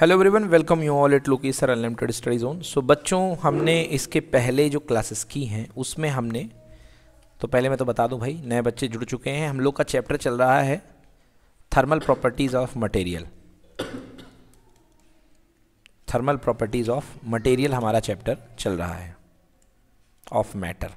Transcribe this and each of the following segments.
Hello everyone welcome you all at Lucky Sir Unlimited Study Zone so बच्चों हमने इसके पहले जो क्लासेस की हैं उसमें हमने तो पहले मैं तो बता दूं भाई नए बच्चे जुड़ चुके हैं हम लोग का चैप्टर चल रहा है thermal properties of material thermal properties of material हमारा चैप्टर चल रहा है ऑफ मैटर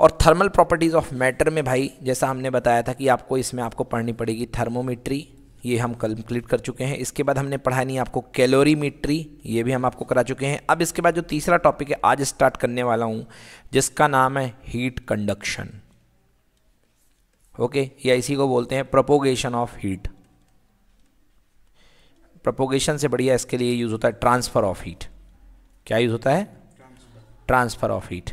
और थर्मल प्रॉपर्टीज़ ऑफ मैटर में भाई जैसा हमने बताया था कि आपको इसमें आपको पढ़नी पड़ेगी थर्मोमीट्री ये हम कंप्लीट कर चुके हैं इसके बाद हमने पढ़ा नहीं आपको कैलोरीमीट्री ये भी हम आपको करा चुके हैं अब इसके बाद जो तीसरा टॉपिक है आज स्टार्ट करने वाला हूँ जिसका नाम है हीट कंडक्शन ओके या इसी को बोलते हैं प्रोपोगेशन ऑफ हीट प्रपोगेशन से बढ़िया इसके लिए यूज़ होता है ट्रांसफ़र ऑफ हीट क्या यूज़ होता है ट्रांसफ़र ऑफ हीट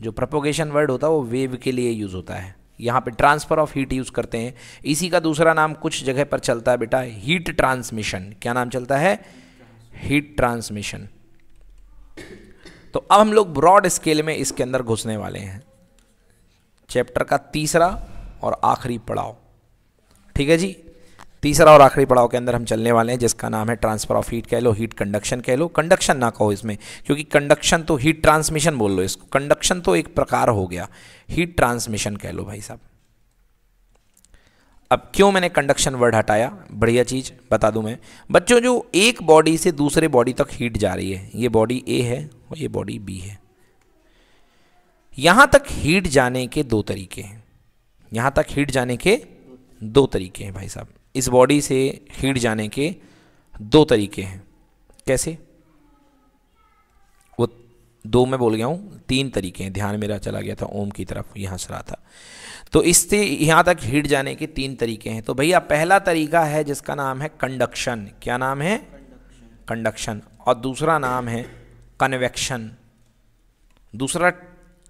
जो प्रपोगेशन वर्ड होता है वो वेव के लिए यूज़ होता है यहाँ पे ट्रांसफ़र ऑफ हीट यूज़ करते हैं इसी का दूसरा नाम कुछ जगह पर चलता है बेटा हीट ट्रांसमिशन क्या नाम चलता है हीट ट्रांसमिशन तो अब हम लोग ब्रॉड स्केल में इसके अंदर घुसने वाले हैं चैप्टर का तीसरा और आखिरी पड़ाव ठीक है जी तीसरा और आखिरी पड़ाव के अंदर हम चलने वाले हैं जिसका नाम है ट्रांसफर ऑफ हीट कह लो हीट कंडक्शन कह लो कंडक्शन ना कहो इसमें क्योंकि कंडक्शन तो हीट ट्रांसमिशन बोल लो इसको कंडक्शन तो एक प्रकार हो गया हीट ट्रांसमिशन कह लो भाई साहब अब क्यों मैंने कंडक्शन वर्ड हटाया बढ़िया चीज़ बता दूं मैं बच्चों जो एक बॉडी से दूसरे बॉडी तक हीट जा रही है ये बॉडी ए है और ये बॉडी बी है यहां तक हीट जाने के दो तरीके हैं यहां तक हीट जाने के दो तरीके हैं भाई साहब इस बॉडी से हीट जाने के दो तरीके हैं कैसे वो दो मैं बोल गया हूँ तीन तरीके हैं ध्यान मेरा चला गया था ओम की तरफ यहाँ से रहा था तो इससे यहाँ तक हीट जाने के तीन तरीके हैं तो भैया पहला तरीका है जिसका नाम है कंडक्शन क्या नाम है कंडक्शन और दूसरा नाम है कन्वेक्शन दूसरा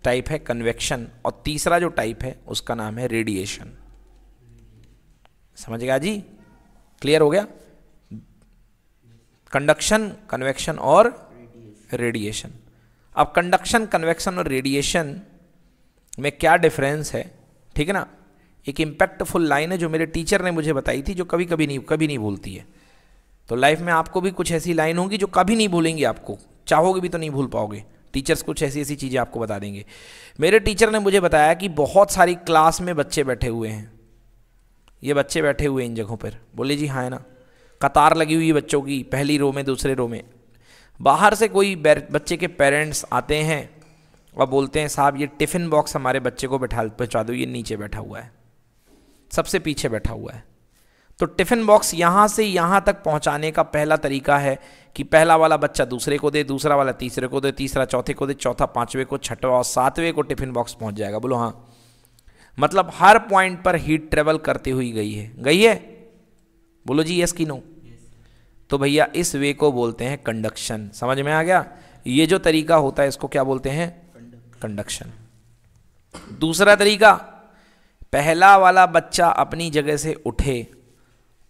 टाइप है कन्वेक्शन और तीसरा जो टाइप है उसका नाम है रेडिएशन समझ गया जी क्लियर हो गया कंडक्शन कन्वेक्शन और रेडिएशन अब कंडक्शन कन्वेक्शन और रेडिएशन में क्या डिफरेंस है ठीक है ना एक इम्पैक्टफुल लाइन है जो मेरे टीचर ने मुझे बताई थी जो कभी कभी नहीं कभी नहीं भूलती है तो लाइफ में आपको भी कुछ ऐसी लाइन होगी जो कभी नहीं भूलेंगी आपको चाहोगे भी तो नहीं भूल पाओगे टीचर्स कुछ ऐसी ऐसी चीज़ें आपको बता देंगे मेरे टीचर ने मुझे बताया कि बहुत सारी क्लास में बच्चे बैठे हुए हैं ये बच्चे बैठे हुए इन जगहों पर बोले जी हाँ है ना कतार लगी हुई है बच्चों की पहली रो में दूसरे रो में बाहर से कोई बच्चे के पेरेंट्स आते हैं और बोलते हैं साहब ये टिफ़िन बॉक्स हमारे बच्चे को बैठा पहुँचा दो ये नीचे बैठा हुआ है सबसे पीछे बैठा हुआ है तो टिफ़िन बॉक्स यहाँ से यहाँ तक पहुँचाने का पहला तरीका है कि पहला वाला बच्चा दूसरे को दे दूसरा वाला तीसरे को दे तीसरा चौथे को दे चौथा पाँचवें को छठवा और सातवें को टिफ़िन बॉक्स पहुँच जाएगा बोलो हाँ मतलब हर पॉइंट पर हीट ट्रेवल करती हुई गई है गई है बोलो जी यस की नो तो भैया इस वे को बोलते हैं कंडक्शन समझ में आ गया ये जो तरीका होता है इसको क्या बोलते हैं कंडक्शन दूसरा तरीका पहला वाला बच्चा अपनी जगह से उठे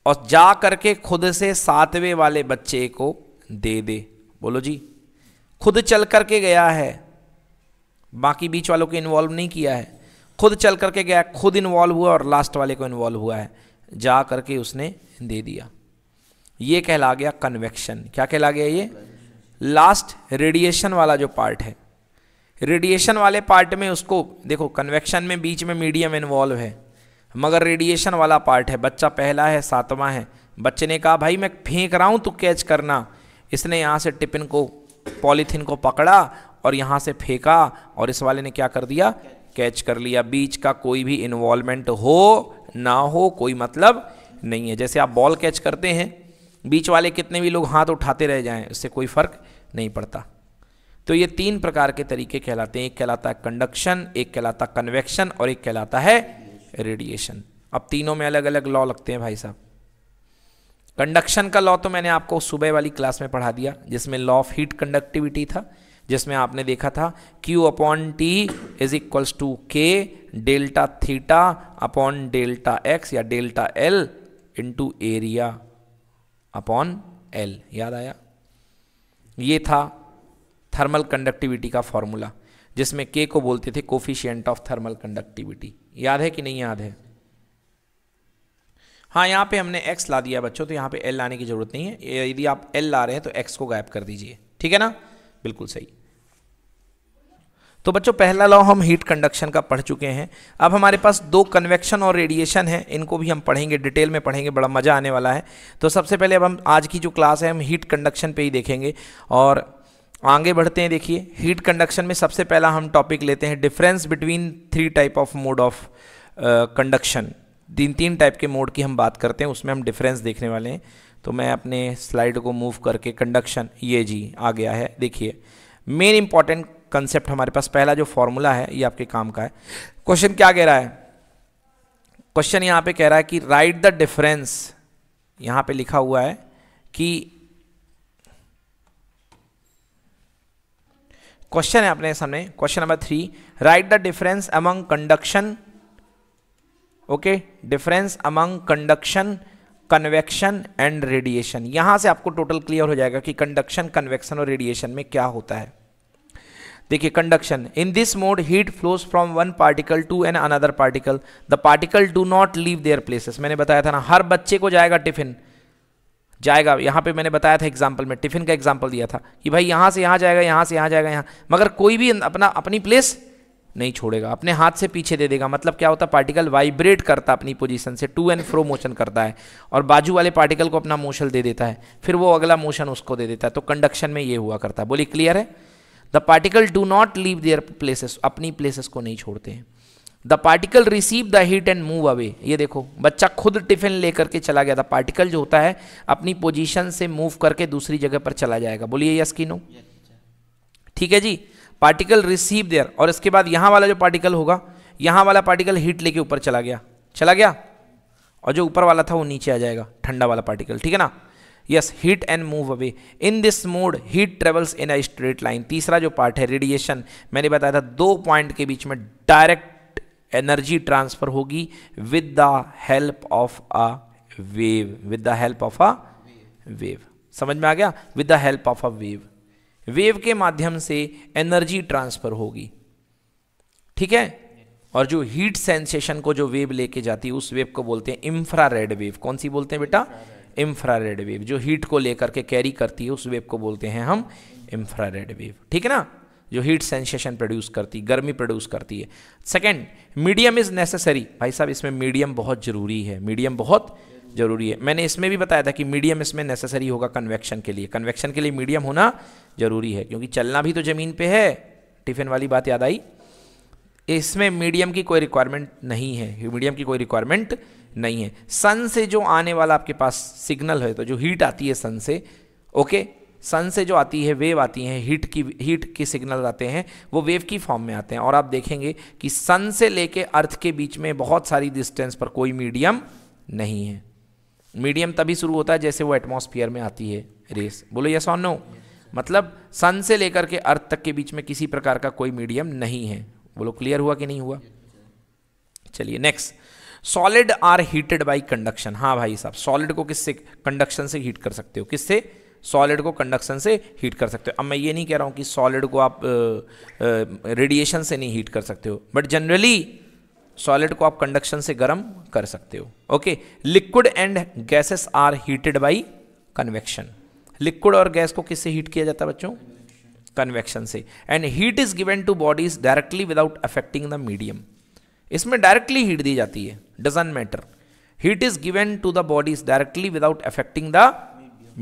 और जा करके खुद से सातवें वाले बच्चे को दे दे बोलो जी खुद चल करके गया है बाकी बीच वालों को इन्वॉल्व नहीं किया है खुद चल करके गया खुद इन्वॉल्व हुआ और लास्ट वाले को इन्वॉल्व हुआ है जा करके उसने दे दिया ये कहला गया कन्वेक्शन क्या कहला गया ये लास्ट रेडिएशन वाला जो पार्ट है रेडिएशन वाले पार्ट में उसको देखो कन्वेक्शन में बीच में मीडियम इन्वॉल्व है मगर रेडिएशन वाला पार्ट है बच्चा पहला है सातवां है बच्चे ने कहा भाई मैं फेंक रहा हूँ तू कैच करना इसने यहाँ से टिफिन को पॉलीथिन को पकड़ा और यहाँ से फेंका और इस वाले ने क्या कर दिया कैच कर लिया बीच का कोई भी इन्वॉल्वमेंट हो ना हो कोई मतलब नहीं है जैसे आप बॉल कैच करते हैं बीच वाले कितने भी लोग हाथ उठाते रह जाएं उससे कोई फ़र्क नहीं पड़ता तो ये तीन प्रकार के तरीके कहलाते हैं एक कहलाता है कंडक्शन एक कहलाता कन्वेक्शन और एक कहलाता है रेडिएशन अब तीनों में अलग अलग लॉ लगते हैं भाई साहब कंडक्शन का लॉ तो मैंने आपको सुबह वाली क्लास में पढ़ा दिया जिसमें लॉ ऑफ हीट कंडक्टिविटी था जिसमें आपने देखा था Q upon T is equals to K delta theta upon delta X या delta L into area upon L याद आया ये था थर्मल कंडक्टिविटी का फॉर्मूला जिसमें के को बोलते थे कोफिशियंट ऑफ थर्मल कंडक्टिविटी याद है कि नहीं याद है हाँ यहाँ पे हमने x ला दिया बच्चों तो यहाँ पे l लाने की ज़रूरत नहीं है यदि आप l ला रहे हैं तो x को गायब कर दीजिए ठीक है ना बिल्कुल सही तो बच्चों पहला लॉ हम हीट कंडक्शन का पढ़ चुके हैं अब हमारे पास दो कन्वेक्शन और रेडिएशन है इनको भी हम पढ़ेंगे डिटेल में पढ़ेंगे बड़ा मज़ा आने वाला है तो सबसे पहले अब हम आज की जो क्लास है हम हीट कंडक्शन पे ही देखेंगे और आगे बढ़ते हैं देखिए हीट कंडक्शन में सबसे पहला हम टॉपिक लेते हैं difference between three type of mode of conduction तीन तीन टाइप के मोड की हम बात करते हैं उसमें हम डिफरेंस देखने वाले हैं तो मैं अपने स्लाइड को मूव करके कंडक्शन ये जी आ गया है देखिए मेन इंपॉर्टेंट कंसेप्ट हमारे पास पहला जो फॉर्मूला है ये आपके काम का है क्वेश्चन क्या कह रहा है क्वेश्चन यहाँ पे कह रहा है कि राइट द डिफरेंस यहाँ पे लिखा हुआ है कि क्वेश्चन है अपने सामने question number three write the difference among conduction okay difference among conduction convection and radiation यहां से आपको टोटल क्लियर हो जाएगा कि कंडक्शन कन्वेक्शन और रेडिएशन में क्या होता है देखिए conduction in this mode heat flows from one particle to an another particle the particle do not leave their places मैंने बताया था ना हर बच्चे को जाएगा टिफिन जाएगा यहाँ पे मैंने बताया था एग्जाम्पल में टिफिन का एग्जाम्पल दिया था कि भाई यहाँ से यहाँ जाएगा यहाँ से यहाँ जाएगा यहाँ मगर कोई भी अपना अपनी प्लेस नहीं छोड़ेगा अपने हाथ से पीछे दे देगा मतलब क्या होता है पार्टिकल वाइब्रेट करता अपनी पोजीशन से टू एंड फ्रो मोशन करता है और बाजू वाले पार्टिकल को अपना मोशन दे देता है फिर वो अगला मोशन उसको दे देता है तो कंडक्शन में ये हुआ करता है बोली क्लियर है the particle do not leave their places अपनी प्लेसेस को नहीं छोड़ते हैं the particle receive the heat and move away ये देखो बच्चा खुद टिफिन लेकर के चला गया था पार्टिकल जो होता है अपनी पोजिशन से मूव करके दूसरी जगह पर चला जाएगा बोलिए यस की नो ठीक है जी पार्टिकल रिसीव देयर और इसके बाद यहाँ वाला जो पार्टिकल होगा यहाँ वाला पार्टिकल हीट लेके ऊपर चला गया चला गया और जो ऊपर वाला था वो नीचे आ जाएगा ठंडा वाला पार्टिकल ठीक है ना yes heat and move away in this mode heat travels in a straight line तीसरा जो पार्ट है रेडिएशन मैंने बताया था दो पॉइंट के बीच में डायरेक्ट एनर्जी ट्रांसफर होगी with the help of a wave with the help of a wave समझ में आ गया with the help of a wave wave के माध्यम से एनर्जी ट्रांसफर होगी ठीक है और जो हीट सेंसेशन को जो वेव लेके जाती है उस वेव को बोलते हैं इंफ्रा वेव कौन सी बोलते हैं बेटा इन्फ्रारेड वेव जो हीट को लेकर के कैरी करती है उस वेव को बोलते हैं हम इन्फ्रारेड वेव ठीक है ना जो हीट सेंसेशन प्रोड्यूस करती गर्मी प्रोड्यूस करती है सेकेंड मीडियम इज़ नेसेसरी भाई साहब इसमें मीडियम बहुत ज़रूरी है मीडियम बहुत ज़रूरी है मैंने इसमें भी बताया था कि मीडियम इसमें नेसेसरी होगा कन्वेक्शन के लिए कन्वेक्शन के लिए मीडियम होना ज़रूरी है क्योंकि चलना भी तो ज़मीन पे है टिफ़िन वाली बात याद आई इसमें मीडियम की कोई रिक्वायरमेंट नहीं है मीडियम की कोई रिक्वायरमेंट नहीं है सन से जो आने वाला आपके पास सिग्नल है तो जो हीट आती है सन से ओके सन से जो आती है वेव आती है हीट की हीट के सिग्नल आते हैं वो वेव की फॉर्म में आते हैं और आप देखेंगे कि सन से लेके अर्थ के बीच में बहुत सारी डिस्टेंस पर कोई मीडियम नहीं है मीडियम तभी शुरू होता है जैसे वो एटमॉस्फेयर में आती है रेस बोलो यस ऑन नो मतलब सन से लेकर के अर्थ तक के बीच में किसी प्रकार का कोई मीडियम नहीं है बोलो क्लियर हुआ कि नहीं हुआ चलिए next solid are heated by conduction हाँ भाई साहब सॉलिड को किससे कंडक्शन से हीट कर सकते हो किससे सॉलिड को कंडक्शन से हीट कर सकते हो अब मैं ये नहीं कह रहा हूँ कि सॉलिड को आप रेडिएशन से नहीं हीट कर सकते हो बट जनरली सॉलिड को आप कंडक्शन से गर्म कर सकते हो okay liquid and gases are heated by convection liquid और गैस को किससे हीट किया जाता है बच्चों कन्वेक्शन से and heat is given to bodies directly without affecting the medium इसमें डायरेक्टली हीट दी जाती है doesn't matter heat is given to the bodies directly without affecting the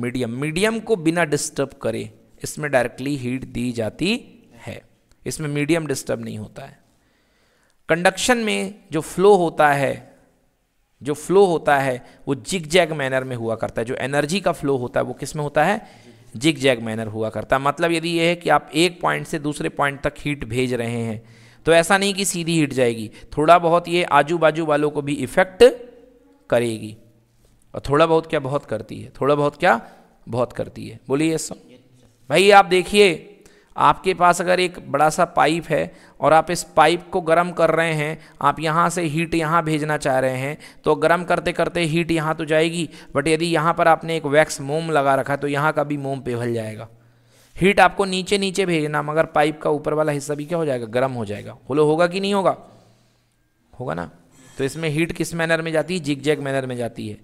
medium medium को बिना डिस्टर्ब करे इसमें डायरेक्टली हीट दी जाती है इसमें मीडियम डिस्टर्ब नहीं होता है कंडक्शन में जो फ्लो होता है जो फ्लो होता है वो जिग जैग मैनर में हुआ करता है जो एनर्जी का फ्लो होता है वो किस में होता है जिग जैग मैनर हुआ करता है मतलब यदि यह है कि आप एक पॉइंट से दूसरे पॉइंट तक हीट भेज रहे हैं तो ऐसा नहीं कि सीधी हिट जाएगी थोड़ा बहुत ये आजू बाजू वालों को भी इफ़ेक्ट करेगी और थोड़ा बहुत क्या बहुत करती है थोड़ा बहुत क्या बहुत करती है बोलिए सब भाई आप देखिए आपके पास अगर एक बड़ा सा पाइप है और आप इस पाइप को गर्म कर रहे हैं आप यहाँ से हीट यहाँ भेजना चाह रहे हैं तो गर्म करते करते हीट यहाँ तो जाएगी बट यदि यहाँ पर आपने एक वैक्स मोम लगा रखा है तो यहाँ का भी मोम पिघल जाएगा हीट आपको नीचे नीचे भेजना मगर पाइप का ऊपर वाला हिस्सा भी क्या हो जाएगा गर्म हो जाएगा होलो होगा कि नहीं होगा होगा ना तो इसमें हीट किस मैनर में जाती है जिग जैग मैनर में जाती है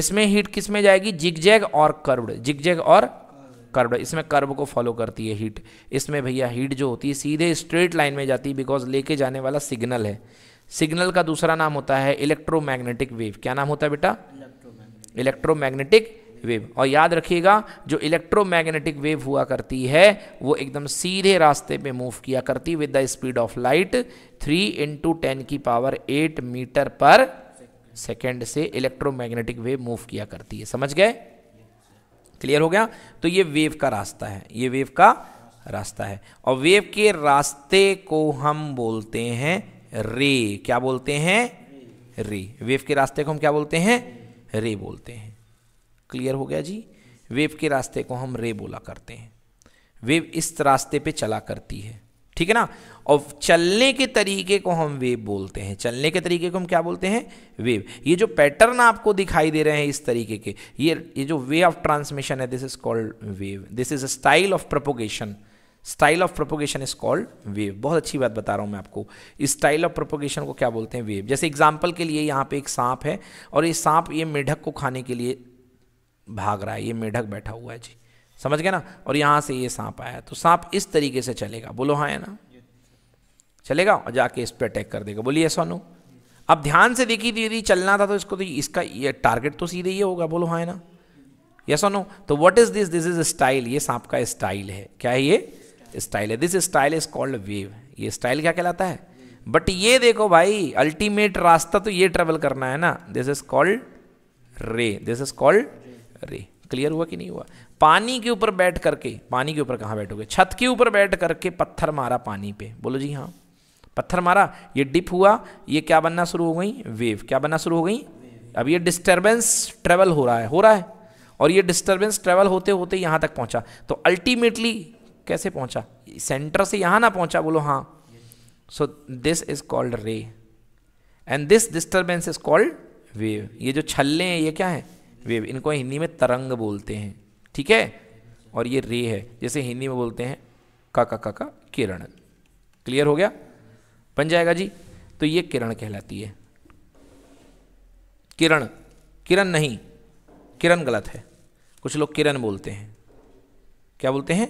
इसमें हीट किस में जाएगी जिग जैग और कर्व्ड जिग जैग और कर्व इसमें कर्व को फॉलो करती है हीट इसमें भैया हीट जो होती है सीधे स्ट्रेट लाइन में जाती है बिकॉज लेके जाने वाला सिग्नल है सिग्नल का दूसरा नाम होता है इलेक्ट्रोमैग्नेटिक वेव क्या नाम होता है बेटा इलेक्ट्रोमैग्नेटिक वेव और याद रखिएगा जो इलेक्ट्रोमैग्नेटिक वेव हुआ करती है वो एकदम सीधे रास्ते पे मूव किया करती with the speed of light three into ten की power eight metre per second से इलेक्ट्रोमैग्नेटिक वेव मूव किया करती है समझ गए क्लियर हो गया तो ये वेव का रास्ता है ये वेव का रास्ता है और वेव के रास्ते को हम बोलते हैं रे क्या बोलते हैं रे वेव के रास्ते को हम क्या बोलते हैं रे बोलते हैं क्लियर हो गया जी वेव के रास्ते को हम रे बोला करते हैं वेव इस रास्ते पे चला करती है ठीक है ना और चलने के तरीके को हम वेव बोलते हैं चलने के तरीके को हम क्या बोलते हैं वेव ये जो पैटर्न आपको दिखाई दे रहे हैं इस तरीके के ये ये जो वे ऑफ ट्रांसमिशन है this is called wave this is a style of propagation style of propagation is called wave बहुत अच्छी बात बता रहा हूँ मैं आपको इस स्टाइल ऑफ प्रोपोगेशन को क्या बोलते हैं वेव जैसे एग्जाम्पल के लिए यहाँ पे एक सांप है और ये सांप ये मेढक को खाने के लिए भाग रहा है ये मेढक बैठा हुआ है जी समझ गए ना और यहाँ से ये सांप आया तो सांप इस तरीके से चलेगा बोलो हाँ है ना चलेगा और जाके इस पर अटैक कर देगा बोलिए सोनू अब ध्यान से देखिए यदि चलना था तो इसको तो इसका ये टारगेट तो सीधे ही होगा बोलो हाँ है ना यस और नो तो what is this this is style ये सांप का स्टाइल है क्या है ये स्टाइल है this style is called wave ये स्टाइल क्या कहलाता है बट ये देखो भाई अल्टीमेट रास्ता तो ये ट्रेवल करना है ना this is called ray this is called ray clear हुआ कि नहीं हुआ पानी के ऊपर बैठ करके पानी के ऊपर कहाँ बैठोगे छत के ऊपर बैठ करके पत्थर मारा पानी पे बोलो जी हाँ पत्थर मारा ये डिप हुआ ये क्या बनना शुरू हो गई वेव क्या बनना शुरू हो गई अब ये डिस्टर्बेंस ट्रेवल हो रहा है हो रहा है और ये डिस्टर्बेंस ट्रेवल होते होते यहाँ तक पहुँचा तो अल्टीमेटली कैसे पहुँचा सेंटर से यहाँ ना पहुँचा बोलो हाँ so this is called ray and this disturbance is called wave ये जो छल्ले हैं ये क्या है वेव इनको हिंदी में तरंग बोलते हैं ठीक है और ये रे है जैसे हिंदी में बोलते हैं का का का का किरण क्लियर हो गया बन जाएगा जी तो ये किरण कहलाती है किरण किरण नहीं किरण गलत है कुछ लोग किरण बोलते हैं क्या बोलते हैं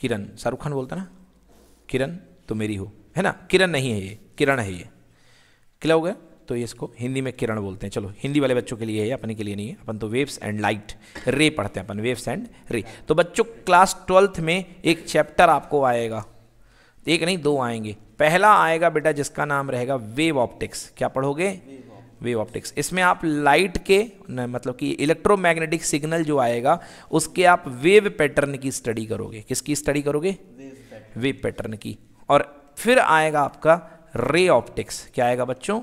किरण शाहरुख खान बोलता ना किरण तो मेरी हो है ना किरण नहीं है ये किरण है ये क्या हो गया तो इसको हिंदी में किरण बोलते हैं चलो हिंदी वाले बच्चों के लिए है अपने के लिए नहीं है अपन तो वेव्स एंड लाइट रे पढ़ते हैं अपन वेव्स एंड रे तो बच्चों क्लास ट्वेल्थ में एक चैप्टर आपको आएगा एक नहीं दो आएंगे पहला आएगा बेटा जिसका नाम रहेगा वेव ऑप्टिक्स क्या पढ़ोगे वेव ऑप्टिक्स इसमें आप लाइट के मतलब कि इलेक्ट्रोमैग्नेटिक सिग्नल जो आएगा उसके आप वेव पैटर्न की स्टडी करोगे किसकी स्टडी करोगे वेव पैटर्न की और फिर आएगा आपका रे ऑप्टिक्स क्या आएगा बच्चों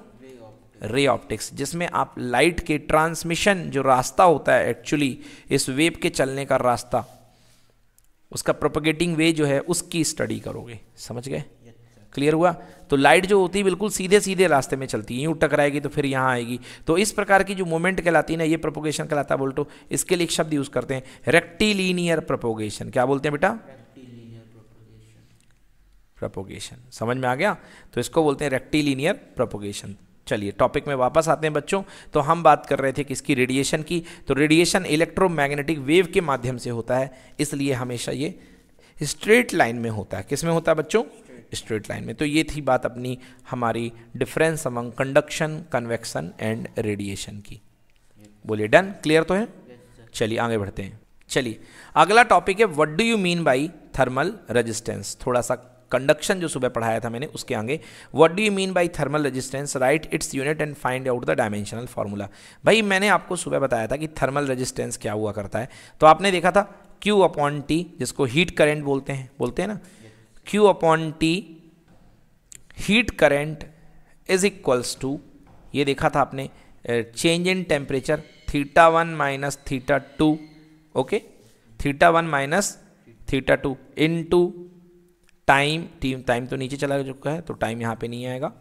रे ऑप्टिक्स जिसमें आप लाइट के ट्रांसमिशन जो रास्ता होता है एक्चुअली इस वेव के चलने का रास्ता उसका प्रोपोगेटिंग वे जो है उसकी स्टडी करोगे समझ गए क्लियर हुआ तो लाइट जो होती है बिल्कुल सीधे सीधे रास्ते में चलती है यूँ टकराएगी तो फिर यहाँ आएगी तो इस प्रकार की जो मूवमेंट कहलाती है ना ये प्रोपोगेशन कहलाता है बोल्टो इसके लिए एक शब्द यूज़ करते हैं रेक्टिलीनियर प्रोपोगेशन क्या बोलते हैं बेटा प्रोपोगेशन समझ में आ गया तो इसको बोलते हैं रेक्टिलीनियर प्रोपोगेशन चलिए टॉपिक में वापस आते हैं बच्चों तो हम बात कर रहे थे किसकी रेडिएशन की तो रेडिएशन इलेक्ट्रोमैग्नेटिक वेव के माध्यम से होता है इसलिए हमेशा ये स्ट्रेट लाइन में होता है किस में होता है बच्चों स्ट्रेट लाइन में तो ये थी बात अपनी हमारी difference among conduction convection and radiation की बोलिए डन क्लियर तो है चलिए आगे बढ़ते हैं चलिए अगला टॉपिक है what do you mean by thermal resistance थोड़ा सा कंडक्शन जो सुबह पढ़ाया था मैंने उसके आगे what do you mean by thermal resistance write its unit and find out the dimensional formula भाई मैंने आपको सुबह बताया था कि थर्मल रजिस्टेंस क्या हुआ करता है तो आपने देखा था क्यू अपॉन टी जिसको हीट करेंट बोलते हैं बोलते हैं ना Q upon T heat current is equals to ये देखा था आपने change in temperature theta one minus theta two okay theta one minus theta two into time time time तो नीचे चला चुका है तो टाइम यहाँ पे नहीं आएगा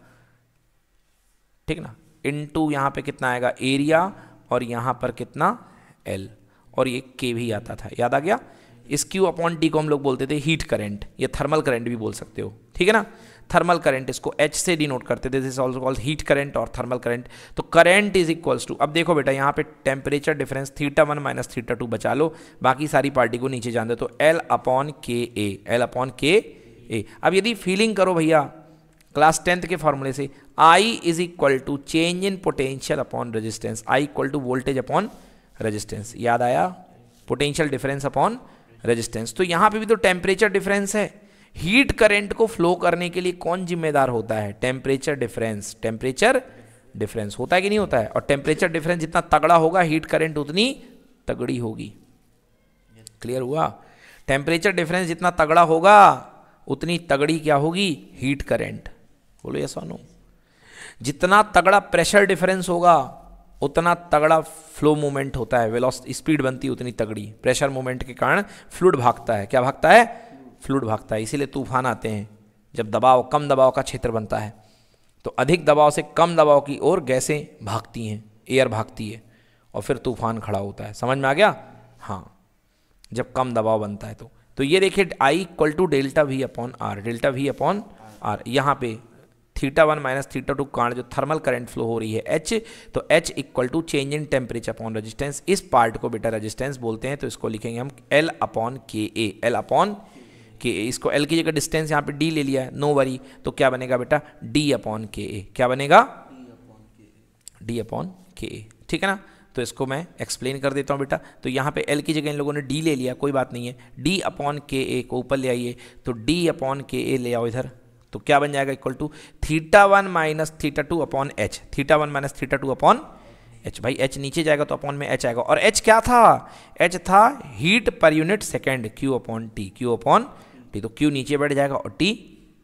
ठीक ना इन टू यहाँ पे कितना आएगा एरिया और यहाँ पर कितना एल और ये के भी आता था याद आ गया इस क्यू अपॉन टी को हम लोग बोलते थे हीट करंट या थर्मल करंट भी बोल सकते हो ठीक है ना थर्मल करंट इसको एच से डिनोट करते थे this also called heat current और थर्मल करंट तो करंट इज इक्वल्स टू अब देखो बेटा यहाँ पे temperature difference theta one minus theta two बचा लो बाकी सारी पार्टी को नीचे जान दो तो एल अपॉन के ए एल अपॉन के ए अब यदि फीलिंग करो भैया क्लास टेंथ के फॉर्मूले से I is equal to change in potential upon resistance I equal to voltage upon resistance याद आया पोटेंशियल डिफरेंस अपॉन रेजिस्टेंस तो यहाँ पे भी तो टेम्परेचर डिफरेंस है हीट करंट को फ्लो करने के लिए कौन जिम्मेदार होता है टेम्परेचर डिफरेंस टेम्परेचर डिफरेंस होता है कि नहीं होता है और टेम्परेचर डिफरेंस जितना तगड़ा होगा हीट करंट उतनी तगड़ी होगी क्लियर हुआ टेम्परेचर डिफरेंस जितना तगड़ा होगा उतनी तगड़ी क्या होगी हीट करेंट बोलो ये सोनो जितना तगड़ा प्रेशर डिफरेंस होगा उतना तगड़ा फ्लो मूवमेंट होता है वेलोसिटी स्पीड बनती है उतनी तगड़ी प्रेशर मूवमेंट के कारण फ्लूड भागता है क्या भागता है फ्लूड भागता है इसीलिए तूफान आते हैं जब दबाव कम दबाव का क्षेत्र बनता है तो अधिक दबाव से कम दबाव की ओर गैसें भागती हैं एयर भागती है और फिर तूफान खड़ा होता है समझ में आ गया हाँ जब कम दबाव बनता है तो तो ये देखिए I equal to delta V upon R delta V upon R यहाँ पे theta one minus theta two कारण जो थर्मल करंट फ्लो हो रही है एच तो H equal to change in temperature upon resistance इस पार्ट को बेटा रेजिस्टेंस बोलते हैं तो इसको लिखेंगे हम एल अपॉन के ए एल अपॉन के ए इसको एल की जगह डिस्टेंस यहाँ पे डी ले लिया है नो वरी तो क्या बनेगा बेटा डी अपॉन के ए क्या बनेगा डी अपॉन के ए ठीक है ना तो इसको मैं एक्सप्लेन कर देता हूँ बेटा तो यहाँ पे एल की जगह इन लोगों ने डी ले लिया कोई बात नहीं है डी अपॉन के ए को ऊपर ले आइए तो डी अपॉन के ए ले आओ इधर तो क्या बन जाएगा equal to theta one minus theta two upon H theta one minus theta two upon H भाई एच नीचे जाएगा तो अपॉन में एच आएगा और एच क्या था एच था हीट पर unit second Q upon T Q upon T तो क्यू नीचे बैठ जाएगा और टी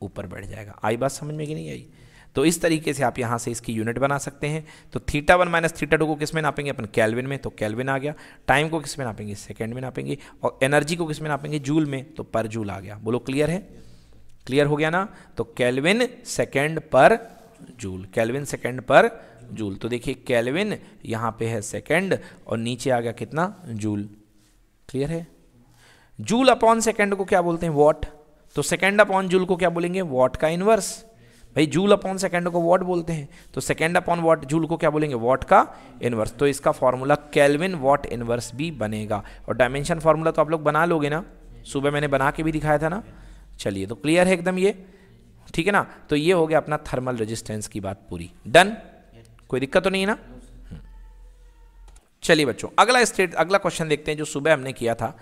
ऊपर बैठ जाएगा आई बात समझ में कि नहीं आई तो इस तरीके से आप यहाँ से इसकी यूनिट बना सकते हैं तो theta one minus theta two को किस में नापेंगे अपन कैलविन में तो कैलविन आ गया टाइम को किस में नापेंगे सेकेंड में नापेंगे और एनर्जी को किस में नापेंगे जूल में तो पर जूल आ गया बोलो क्लियर है क्लियर हो गया ना तो kelvin second per joule kelvin second per joule तो देखिए कैलविन यहाँ पे है सेकेंड और नीचे आ गया कितना जूल क्लियर है जूल अपॉन सेकेंड को क्या बोलते हैं वॉट तो सेकेंड अपॉन जूल को क्या बोलेंगे वॉट का इन्वर्स भाई जूल अपॉन सेकेंड को वॉट बोलते हैं तो सेकेंड अपॉन वॉट जूल को क्या बोलेंगे वॉट का इन्वर्स तो इसका फॉर्मूला कैलविन वॉट इन्वर्स भी बनेगा और डायमेंशन फार्मूला तो आप लोग बना लोगे ना सुबह मैंने बना के भी दिखाया था ना चलिए तो क्लियर है एकदम ये ठीक है ना तो ये हो गया अपना थर्मल रेजिस्टेंस की बात पूरी डन कोई दिक्कत तो नहीं है ना हम्म। चलिए बच्चों अगला स्टेट अगला क्वेश्चन देखते हैं जो सुबह हमने किया था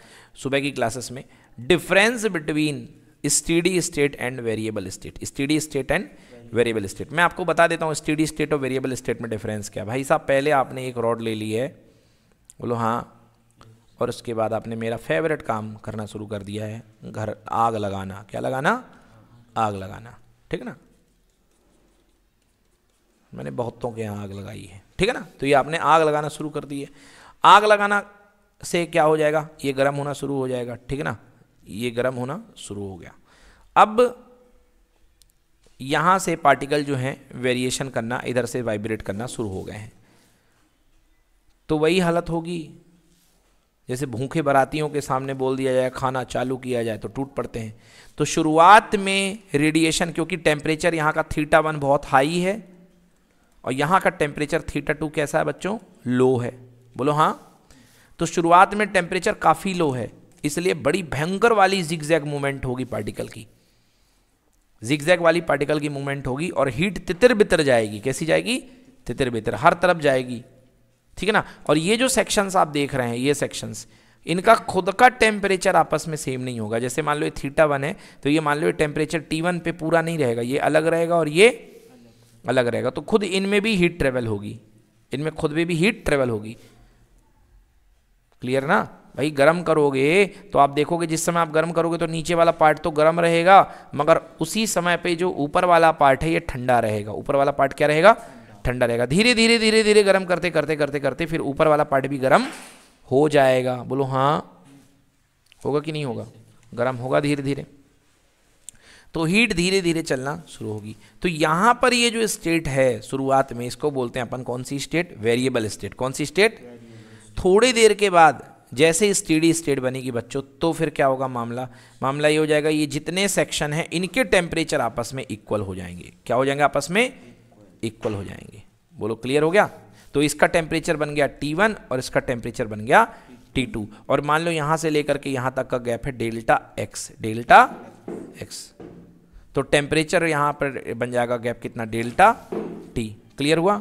सुबह की क्लासेस में difference between steady state and variable state steady state and variable state मैं आपको बता देता हूँ स्टेडी स्टेट और वेरिएबल स्टेट में डिफरेंस क्या है भाई साहब पहले आपने एक रॉड ले ली है बोलो हाँ और उसके बाद आपने मेरा फेवरेट काम करना शुरू कर दिया है घर आग लगाना क्या लगाना आग लगाना ठीक है ना मैंने बहुतों के यहाँ आग लगाई है ठीक है ना तो ये आपने आग लगाना शुरू कर दी है आग लगाना से क्या हो जाएगा ये गर्म होना शुरू हो जाएगा ठीक है ना ये गर्म होना शुरू हो गया अब यहाँ से पार्टिकल जो हैं वेरिएशन करना इधर से वाइब्रेट करना शुरू हो गए हैं तो वही हालत होगी जैसे भूखे बरातियों के सामने बोल दिया जाए खाना चालू किया जाए तो टूट पड़ते हैं तो शुरुआत में रेडिएशन क्योंकि टेम्परेचर यहाँ का थीटा वन बहुत हाई है और यहाँ का टेम्परेचर थीटा टू कैसा है बच्चों लो है बोलो हाँ तो शुरुआत में टेम्परेचर काफ़ी लो है इसलिए बड़ी भयंकर वाली जैग मूवमेंट होगी पार्टिकल की जिगजैग वाली पार्टिकल की मूवमेंट होगी और हीट तितर बितर जाएगी कैसी जाएगी तितर बितर हर तरफ जाएगी ठीक है ना और ये जो सेक्शंस आप देख रहे हैं ये सेक्शंस इनका खुद का टेम्परेचर आपस में सेम नहीं होगा जैसे मान लो ये थीटा वन है तो ये मान लो ये टेम्परेचर टी वन पे पूरा नहीं रहेगा ये अलग रहेगा और ये अलग रहेगा तो खुद इनमें भी हीट ट्रेवल होगी इनमें खुद में भी हीट ट्रेवल होगी क्लियर ना भाई गर्म करोगे तो आप देखोगे जिस समय आप गर्म करोगे तो नीचे वाला पार्ट तो गर्म रहेगा मगर उसी समय पे जो ऊपर वाला पार्ट है ये ठंडा रहेगा ऊपर वाला पार्ट क्या रहेगा ठंडा रहेगा धीरे धीरे धीरे धीरे गर्म करते करते करते करते फिर ऊपर वाला पार्ट भी गर्म हो जाएगा बोलो हाँ होगा कि नहीं होगा गर्म होगा धीरे धीरे तो हीट धीरे धीरे चलना शुरू होगी तो यहाँ पर ये जो स्टेट है शुरुआत में इसको बोलते हैं अपन कौन सी स्टेट वेरिएबल स्टेट कौन सी स्टेट थोड़ी देर के बाद जैसे ही स्टीडी स्टेट बनेगी बच्चों तो फिर क्या होगा मामला मामला ये हो जाएगा ये जितने सेक्शन हैं इनके टेम्परेचर आपस में इक्वल हो जाएंगे क्या हो जाएंगे आपस में इक्वल हो जाएंगे बोलो क्लियर हो गया तो इसका टेम्परेचर बन गया टी वन और इसका टेम्परेचर बन गया टी टू और मान लो यहां से लेकर के यहां तक का गैप है डेल्टा एक्स डेल्टा एक्स तो टेम्परेचर यहां पर बन जाएगा गैप कितना डेल्टा टी क्लियर हुआ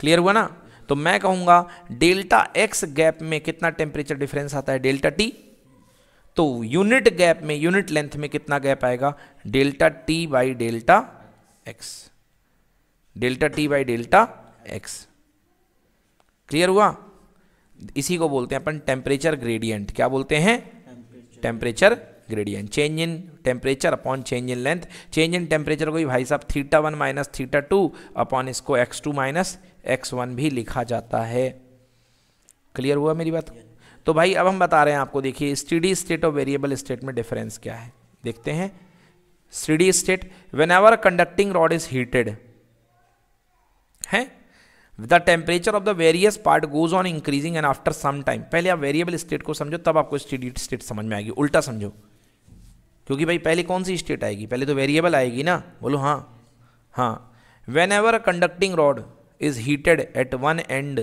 क्लियर हुआ ना तो मैं कहूंगा डेल्टा एक्स गैप में कितना टेम्परेचर डिफरेंस आता है डेल्टा टी तो यूनिट गैप में यूनिट लेंथ में कितना गैप आएगा delta T by delta X delta T by delta X clear हुआ इसी को बोलते हैं अपन टेम्परेचर ग्रेडियंट क्या बोलते हैं temperature gradient change in temperature upon change in length change in temperature को भाई साहब theta one minus theta two upon इसको X two minus X one भी लिखा जाता है क्लियर हुआ मेरी बात तो भाई अब हम बता रहे हैं आपको देखिए स्टडी स्टेट और वेरिएबल स्टेट में डिफरेंस क्या है देखते हैं steady state whenever conducting rod is heated है the temperature of the various part goes on increasing and after some time पहले आप वेरिएबल स्टेट को समझो तब आपको स्टडी स्टेट समझ में आएगी उल्टा समझो क्योंकि भाई पहले कौन सी स्टेट आएगी पहले तो वेरिएबल आएगी ना बोलो हाँ हाँ whenever conducting rod is heated at one end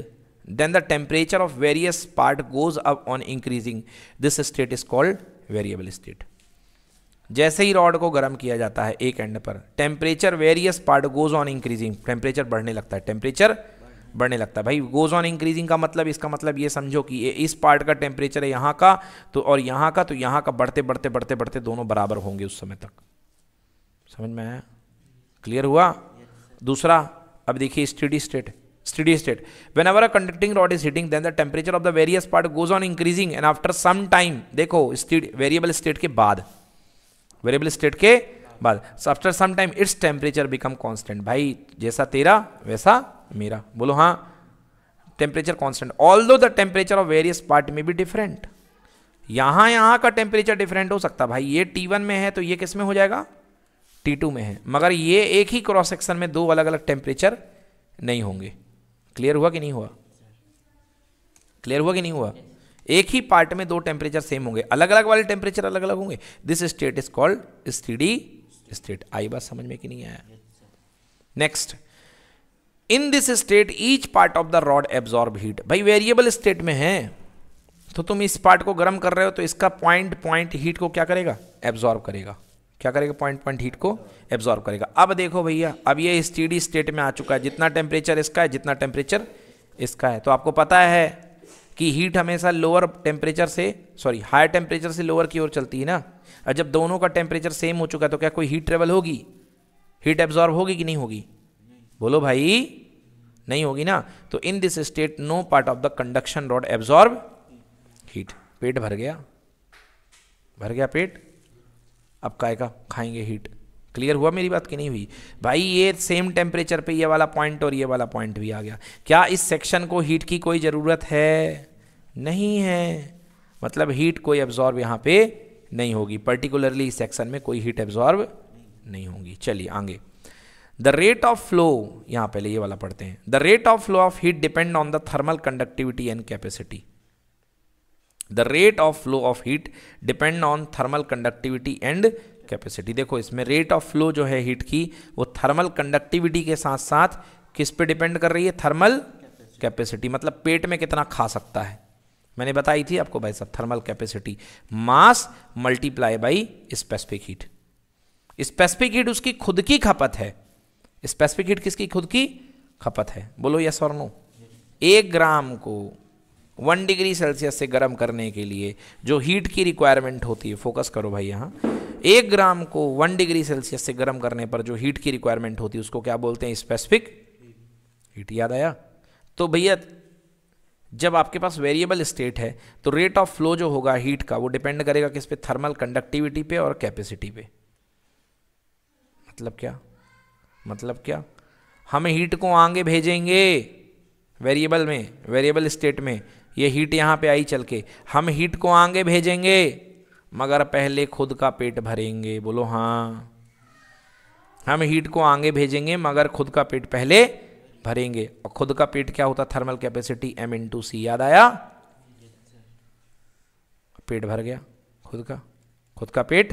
then the temperature of various part goes up on increasing this state is called variable state जैसे ही रॉड को गर्म किया जाता है एक एंड पर temperature various part goes on increasing temperature बढ़ने लगता है टेम्परेचर बढ़ने लगता है भाई गोज ऑन इंक्रीजिंग का मतलब इसका मतलब ये समझो कि ये इस पार्ट का टेम्परेचर है यहाँ का तो और यहाँ का तो यहाँ का बढ़ते बढ़ते बढ़ते बढ़ते दोनों बराबर होंगे उस समय तक समझ में आया क्लियर हुआ दूसरा अब देखिए steady state steady state whenever a conducting rod is heating then the temperature of the various part goes on increasing and after some time देखो वेरिएबल स्टेट के बाद वेरिएबल स्टेट के बाद after some time its temperature become constant भाई जैसा तेरा वैसा मेरा बोलो हाँ temperature constant although the temperature of various part में भी डिफरेंट यहाँ यहाँ का टेम्परेचर डिफरेंट हो सकता भाई ये टी वन में है तो ये किस में हो जाएगा टी टू में है मगर ये एक ही क्रॉस सेक्शन में दो अलग अलग टेम्परेचर नहीं होंगे क्लियर हुआ कि नहीं हुआ क्लियर हुआ कि नहीं हुआ एक ही पार्ट में दो टेम्परेचर सेम होंगे अलग अलग वाले टेम्परेचर अलग अलग होंगे this state is called steady state आई बात समझ में कि नहीं आया next in this state each part of the rod absorb heat भाई वेरिएबल स्टेट में है तो तुम इस पार्ट को गर्म कर रहे हो तो इसका पॉइंट पॉइंट हीट को क्या करेगा एब्जॉर्ब करेगा क्या करेगा पॉइंट पॉइंट हीट को एब्जॉर्व करेगा अब देखो भैया अब ये स्टीडी स्टेट में आ चुका है जितना टेम्परेचर इसका है जितना टेम्परेचर इसका है तो आपको पता है कि हीट हमेशा लोअर टेम्परेचर से सॉरी हाई टेम्परेचर से लोअर की ओर चलती है ना और जब दोनों का टेम्परेचर सेम हो चुका है तो क्या कोई हीट ट्रेवल होगी हीट एब्जॉर्व होगी कि नहीं होगी बोलो भाई नहीं होगी ना तो in this state no part of the conduction rod absorb heat पेट भर गया भर गया पेट अब काय का खाएंगे हीट क्लियर हुआ मेरी बात की नहीं हुई भाई ये सेम टेम्परेचर पे ये वाला पॉइंट और ये वाला पॉइंट भी आ गया क्या इस सेक्शन को हीट की कोई ज़रूरत है नहीं है मतलब हीट कोई एब्जॉर्ब यहाँ पे नहीं होगी पर्टिकुलरली इस सेक्शन में कोई हीट एब्जॉर्ब नहीं होगी चलिए आगे द रेट ऑफ फ्लो यहाँ पहले ये वाला पढ़ते हैं the rate of flow of heat depend on the thermal conductivity and capacity the rate of flow of heat depend on thermal conductivity and capacity देखो इसमें रेट ऑफ फ्लो जो है हीट की वो थर्मल कंडक्टिविटी के साथ साथ किस पे डिपेंड कर रही है थर्मल कैपेसिटी मतलब पेट में कितना खा सकता है मैंने बताई थी आपको भाई साहब thermal capacity mass multiply by specific heat specific heat उसकी खुद की खपत है स्पेसिफिक हीट किसकी खुद की खपत है बोलो यस और नो एक ग्राम को वन डिग्री सेल्सियस से गर्म करने के लिए जो हीट की रिक्वायरमेंट होती है फोकस करो भाई यहाँ एक ग्राम को वन डिग्री सेल्सियस से गर्म करने पर जो हीट की रिक्वायरमेंट होती है उसको क्या बोलते हैं स्पेसिफिक हीट याद आया तो भैया जब आपके पास वेरिएबल स्टेट है तो रेट ऑफ फ्लो जो होगा हीट का वो डिपेंड करेगा किस पे थर्मल कंडक्टिविटी पे और कैपेसिटी पे मतलब क्या मतलब क्या हम हीट को आगे भेजेंगे वेरिएबल में वेरिएबल स्टेट में ये हीट यहाँ पे आई चल के हम हीट को आगे भेजेंगे मगर पहले खुद का पेट भरेंगे बोलो हाँ हम हीट को आगे भेजेंगे मगर खुद का पेट पहले भरेंगे और खुद का पेट क्या होता thermal capacity M into C याद आया पेट भर गया खुद का खुद का पेट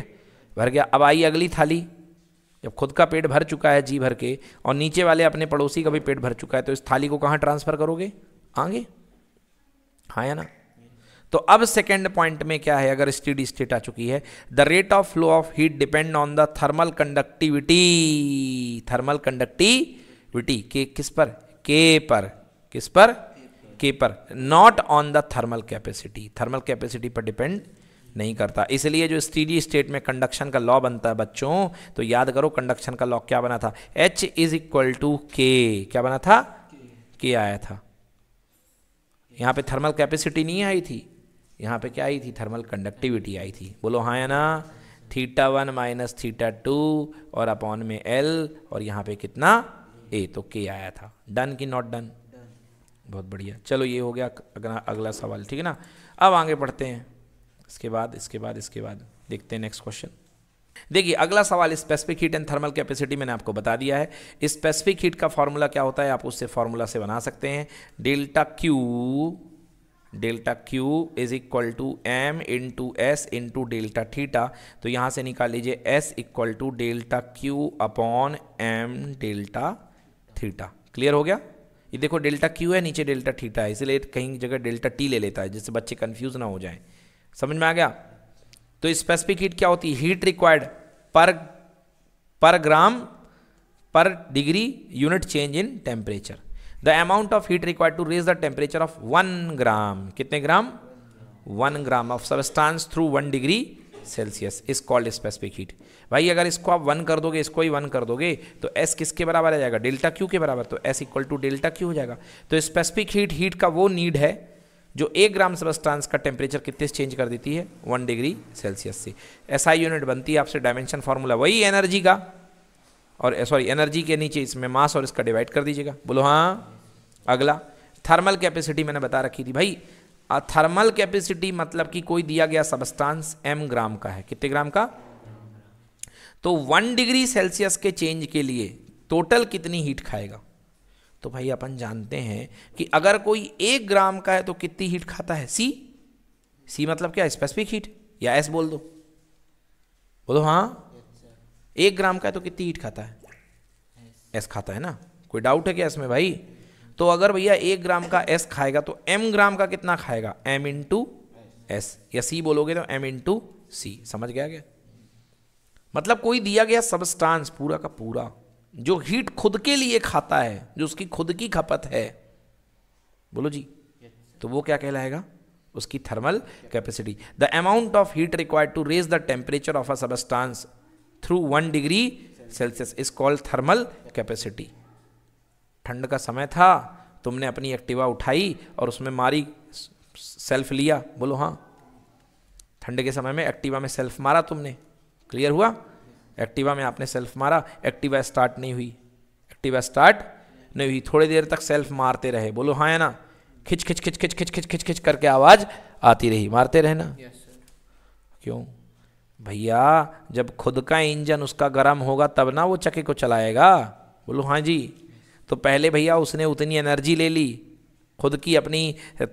भर गया अब आई अगली थाली जब खुद का पेट भर चुका है जी भर के और नीचे वाले अपने पड़ोसी का भी पेट भर चुका है तो इस थाली को कहाँ ट्रांसफ़र करोगे आगे हाँ या ना तो अब सेकेंड पॉइंट में क्या है अगर स्टडी स्टेट आ चुकी है the rate of flow of heat depend on the thermal conductivity thermal conductivity के किस पर के पर किस पर के पर not on the thermal capacity thermal capacity पर डिपेंड नहीं करता इसलिए जो स्टीडी स्टेट में कंडक्शन का लॉ बनता है बच्चों तो याद करो कंडक्शन का लॉ क्या बना था एच इज इक्वल टू के क्या बना था के आया था यहाँ पे थर्मल कैपेसिटी नहीं आई थी यहाँ पे क्या आई थी थर्मल कंडक्टिविटी आई थी बोलो हाँ या ना theta one minus theta two और अपॉन में एल और यहाँ पे कितना ए तो के आया था डन कि नॉट डन बहुत बढ़िया चलो ये हो गया अगला अगला सवाल ठीक है ना अब आगे पढ़ते हैं इसके बाद इसके बाद इसके बाद देखते हैं नेक्स्ट क्वेश्चन देखिए अगला सवाल specific heat and thermal capacity मैंने आपको बता दिया है स्पेसिफिक हीट का फॉर्मूला क्या होता है आप उससे फॉर्मूला से बना सकते हैं delta Q delta Q is equal to M into S into delta theta तो यहाँ से निकाल लीजिए S equal to delta Q upon M delta theta clear हो गया ये देखो डेल्टा क्यू है नीचे डेल्टा थीटा है इसलिए कहीं जगह डेल्टा टी ले लेता है जिससे बच्चे कन्फ्यूज ना हो जाए समझ में आ गया तो स्पेसिफिक हीट क्या होती है हीट रिक्वायर्ड पर पर ग्राम पर degree unit change in temperature the amount of heat required to raise the temperature of one gram कितने gram one gram of substance through one degree Celsius is called specific heat भाई अगर इसको आप one कर दोगे इसको ही one कर दोगे तो एस किसके बराबर आ जाएगा डेल्टा क्यू के बराबर तो S equal to delta Q हो जाएगा तो स्पेसिफिक हीट हीट का वो नीड है जो एक ग्राम सबस्टांस का टेम्परेचर कितने से चेंज कर देती है वन डिग्री सेल्सियस से ऐसा यूनिट बनती है आपसे डायमेंशन फार्मूला वही एनर्जी का और सॉरी एनर्जी के नीचे इसमें मास और इसका डिवाइड कर दीजिएगा बोलो हाँ अगला थर्मल कैपेसिटी मैंने बता रखी थी भाई थर्मल कैपेसिटी मतलब कि कोई दिया गया सबस्टांस एम ग्राम का है कितने ग्राम का तो वन डिग्री सेल्सियस के चेंज के लिए टोटल कितनी हीट खाएगा तो भाई अपन जानते हैं कि अगर कोई एक ग्राम का है तो कितनी हीट खाता है सी सी मतलब क्या स्पेसिफिक हीट या एस बोल दो बोलो हाँ एक ग्राम का है तो कितनी हीट खाता है एस खाता है ना कोई डाउट है क्या इसमें भाई तो अगर भैया एक ग्राम का एस खाएगा तो एम ग्राम का कितना खाएगा एम इन टू एस या सी बोलोगे तो एम इन टू सी समझ गया क्या मतलब कोई दिया गया सबस्टांस पूरा का पूरा जो हीट खुद के लिए खाता है जो उसकी खुद की खपत है बोलो जी तो वो क्या कहलाएगा उसकी thermal capacity the amount of heat required to raise the temperature of a substance through one degree Celsius is called thermal capacity ठंड का समय था तुमने अपनी एक्टिवा उठाई और उसमें मारी सेल्फ लिया बोलो हाँ ठंड के समय में एक्टिवा में सेल्फ मारा तुमने क्लियर हुआ एक्टिवा में आपने सेल्फ मारा एक्टिवा स्टार्ट नहीं हुई एक्टिवा स्टार्ट नहीं हुई थोड़ी देर तक सेल्फ मारते रहे बोलो हाँ है ना खिच खिच खिच खिच खिच खिच खिच खिच करके आवाज़ आती रही मारते रहना ना क्यों भैया जब खुद का इंजन उसका गर्म होगा तब ना वो चक्के को चलाएगा बोलो हाँ जी तो पहले भैया उसने उतनी एनर्जी ले ली खुद की अपनी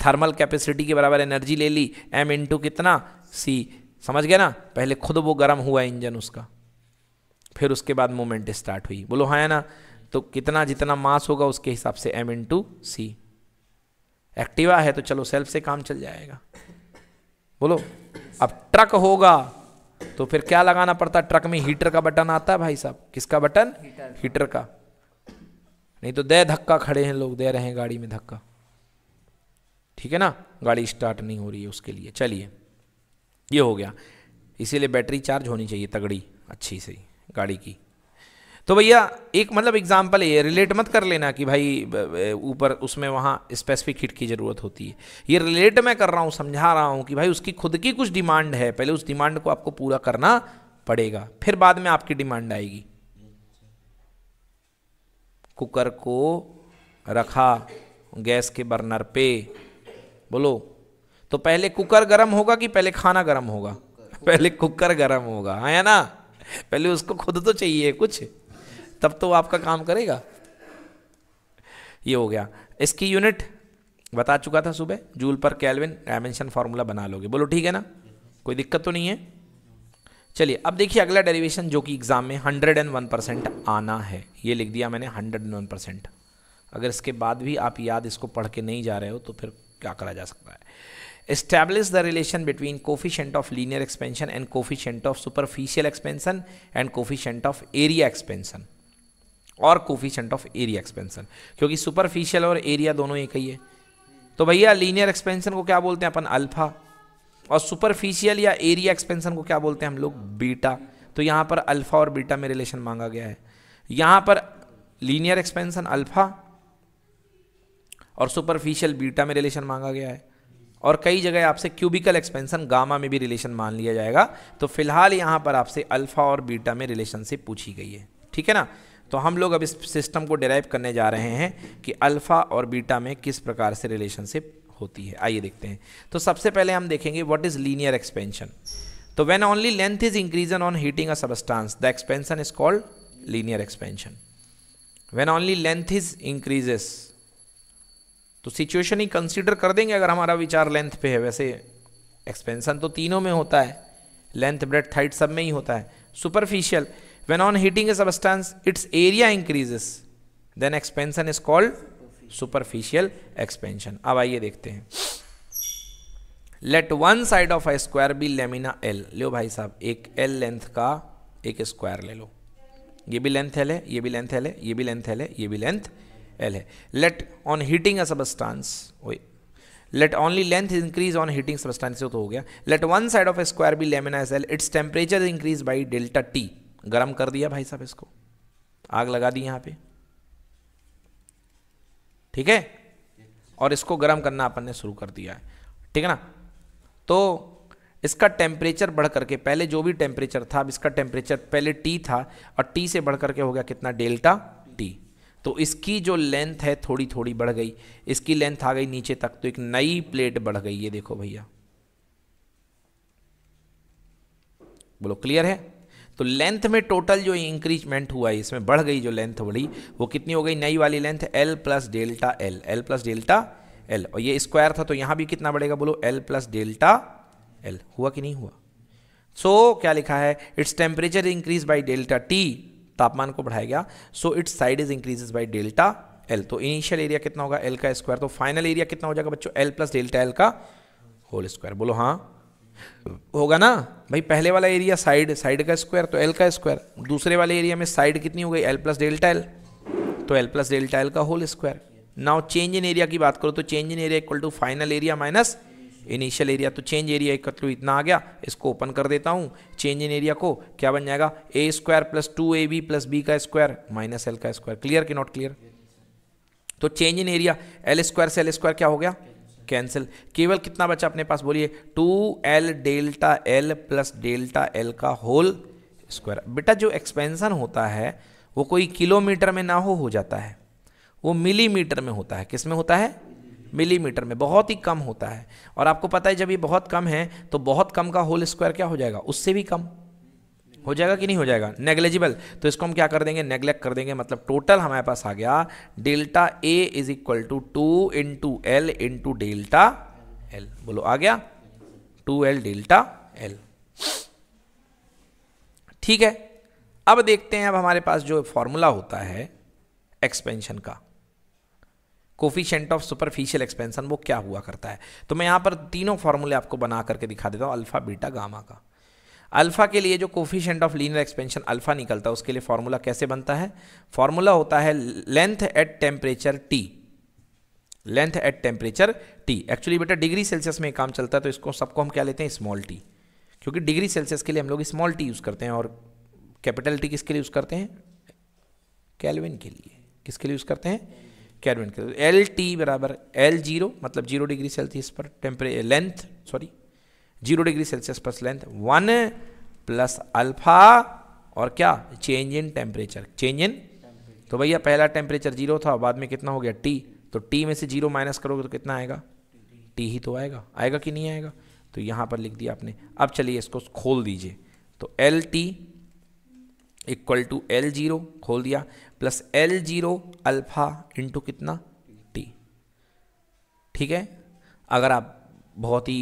थर्मल कैपेसिटी के बराबर एनर्जी ले ली एम इंटू कितना सी समझ गया ना पहले खुद वो गर्म हुआ इंजन उसका फिर उसके बाद मूवमेंट स्टार्ट हुई बोलो हाँ है ना तो कितना जितना मास होगा उसके हिसाब से एम इन टू सी एक्टिवा है तो चलो सेल्फ से काम चल जाएगा बोलो अब ट्रक होगा तो फिर क्या लगाना पड़ता है ट्रक में हीटर का बटन आता है भाई साहब किसका बटन हीटर, हीटर का नहीं तो दे धक्का खड़े हैं लोग दे रहे हैं गाड़ी में धक्का ठीक है ना गाड़ी स्टार्ट नहीं हो रही है उसके लिए चलिए ये हो गया इसीलिए बैटरी चार्ज होनी चाहिए तगड़ी अच्छी सही गाड़ी की तो भैया एक मतलब एग्जाम्पल ये रिलेट मत कर लेना कि भाई ऊपर उसमें वहाँ स्पेसिफिक हिट की ज़रूरत होती है ये रिलेट मैं कर रहा हूँ समझा रहा हूँ कि भाई उसकी खुद की कुछ डिमांड है पहले उस डिमांड को आपको पूरा करना पड़ेगा फिर बाद में आपकी डिमांड आएगी कुकर को रखा गैस के बर्नर पे बोलो तो पहले कुकर गर्म होगा कि पहले खाना गर्म होगा पहले कुकर गर्म होगा है ना पहले उसको खुद तो चाहिए कुछ तब तो आपका काम करेगा ये हो गया इसकी यूनिट बता चुका था सुबह जूल पर कैलविन डायमेंशन फार्मूला बना लोगे बोलो ठीक है ना कोई दिक्कत तो नहीं है चलिए अब देखिए अगला डेरिवेशन जो कि एग्ज़ाम में हंड्रेड एंड वन परसेंट आना है ये लिख दिया मैंने हंड्रेड एंड वन परसेंट अगर इसके बाद भी आप याद इसको पढ़ के नहीं जा रहे हो तो फिर क्या करा जा सकता है establish the relation between coefficient of linear expansion and coefficient of superficial expansion and coefficient of area expansion और कोफिशेंट ऑफ एरिया एक्सपेंशन क्योंकि सुपरफिशियल और एरिया दोनों एक ही है तो भैया लीनियर एक्सपेंशन को क्या बोलते हैं अपन अल्फा और सुपरफिशियल या एरिया एक्सपेंशन को क्या बोलते हैं हम लोग बीटा तो यहाँ पर अल्फा और बीटा में रिलेशन मांगा गया है यहाँ पर लीनियर एक्सपेंशन अल्फा और सुपरफिशियल बीटा में रिलेशन मांगा गया है और कई जगह आपसे क्यूबिकल एक्सपेंसन गामा में भी रिलेशन मान लिया जाएगा तो फिलहाल यहाँ पर आपसे अल्फ़ा और बीटा में रिलेशनशिप पूछी गई है ठीक है ना तो हम लोग अब इस सिस्टम को डिराइव करने जा रहे हैं कि अल्फ़ा और बीटा में किस प्रकार से रिलेशनशिप होती है आइए देखते हैं तो सबसे पहले हम देखेंगे व्हाट इज़ लीनियर एक्सपेंशन तो when only length is increasing on heating a substance the expansion is called linear expansion when only length is increases तो सिचुएशन ही कंसीडर कर देंगे अगर हमारा विचार लेंथ पे है वैसे एक्सपेंशन तो तीनों में होता है लेंथ ब्रेथ हाइट सब में ही होता है superficial when on heating a substance its area increases then expansion is called superficial expansion अब आइए देखते हैं let one side of a square be lamina L लो भाई साहब एक एल लेंथ का एक स्क्वायर ले लो ये भी लेंथ एल है ये भी लेंथ एल है ये भी लेंथ एल है ये भी लेंथ एल है let on heating a substance oh let only length increase on heating substance तो हो गया let one side of a square be lamina L its temperature increase by delta T गर्म कर दिया भाई साहब इसको आग लगा दी यहाँ पे ठीक है और इसको गर्म करना अपन ने शुरू कर दिया है ठीक है ना तो इसका टेम्परेचर बढ़ करके पहले जो भी टेम्परेचर था अब इसका टेम्परेचर पहले टी था और टी से बढ़ करके हो गया कितना डेल्टा टी तो इसकी जो लेंथ है थोड़ी थोड़ी बढ़ गई इसकी लेंथ आ गई नीचे तक तो एक नई प्लेट बढ़ गई ये देखो भैया बोलो क्लियर है तो लेंथ में टोटल जो इंक्रीजमेंट हुआ है इसमें बढ़ गई जो लेंथ बढ़ी वो कितनी हो गई नई वाली length L plus delta L L plus delta L और ये स्क्वायर था तो यहां भी कितना बढ़ेगा बोलो एल प्लस डेल्टा एल हुआ कि नहीं हुआ सो so, क्या लिखा है its temperature increase by delta T तापमान को बढ़ाया गया so its side is increases by delta L तो इनिशियल एरिया कितना होगा एल का स्क्वायर तो फाइनल एरिया कितना हो जाएगा बच्चों एल प्लस डेल्टा एल का होल स्क्वायर बोलो हाँ होगा ना भाई पहले वाला एरिया साइड साइड का स्क्वायर तो एल का स्क्वायर दूसरे वाले एरिया में साइड कितनी हो गई एल प्लस डेल्टा एल तो एल प्लस डेल्टा एल का whole square now change in area की बात करो तो change in area equal to final area minus initial area तो चेंज एरिया एक इतना आ गया इसको ओपन कर देता हूँ चेंज इन एरिया को क्या बन जाएगा A square plus two A B plus B का स्क्वायर माइनस एल का स्क्वायर क्लियर कि नॉट क्लियर तो change in area L square से एल स्क्वायर क्या हो गया कैंसिल केवल कितना बचा अपने पास बोलिए two L delta L plus delta L का होल स्क्वायर बेटा जो एक्सपेंसन होता है वो कोई किलोमीटर में ना हो हो जाता है वो मिलीमीटर में होता है किस में होता है मिलीमीटर में बहुत ही कम होता है और आपको पता है जब ये बहुत कम है तो बहुत कम का होल स्क्वायर क्या हो जाएगा उससे भी कम हो जाएगा कि नहीं हो जाएगा नेग्लेजिबल तो इसको हम क्या कर देंगे नेग्लेक्ट कर देंगे मतलब टोटल हमारे पास आ गया delta A is equal to two into L into delta L बोलो आ गया टू एल डेल्टा एल ठीक है अब देखते हैं अब हमारे पास जो फॉर्मूला होता है एक्सपेंशन का कोफिशेंट ऑफ सुपरफिशियल एक्सपेंसन वो क्या हुआ करता है तो मैं यहाँ पर तीनों फार्मूले आपको बना करके दिखा देता हूँ अल्फ़ा बीटा गामा का अल्फ़ा के लिए जो coefficient of linear expansion alpha निकलता है उसके लिए फार्मूला कैसे बनता है फॉर्मूला होता है length at temperature T length at temperature T actually बेटा डिग्री सेल्सियस में काम चलता है तो इसको सबको हम क्या लेते हैं स्मॉल टी क्योंकि डिग्री सेल्सियस के लिए हम लोग स्मॉल टी यूज़ करते हैं और कैपिटल टी किसके लिए यूज़ करते हैं कैलविन के लिए किसके लिए यूज़ करते हैं कैरविन के एल टी बराबर एल जीरो मतलब जीरो डिग्री सेल्सियस पर tempera length sorry zero degree Celsius plus length one plus alpha और क्या change in temperature change in तो भैया पहला टेम्परेचर जीरो था बाद में कितना हो गया टी तो टी में से जीरो माइनस करोगे तो कितना आएगा टी ही तो आएगा आएगा कि नहीं आएगा तो यहाँ पर लिख दिया आपने अब चलिए इसको खोल दीजिए तो L T equal to L zero खोल दिया plus L zero alpha into कितना टी ठीक है अगर आप बहुत ही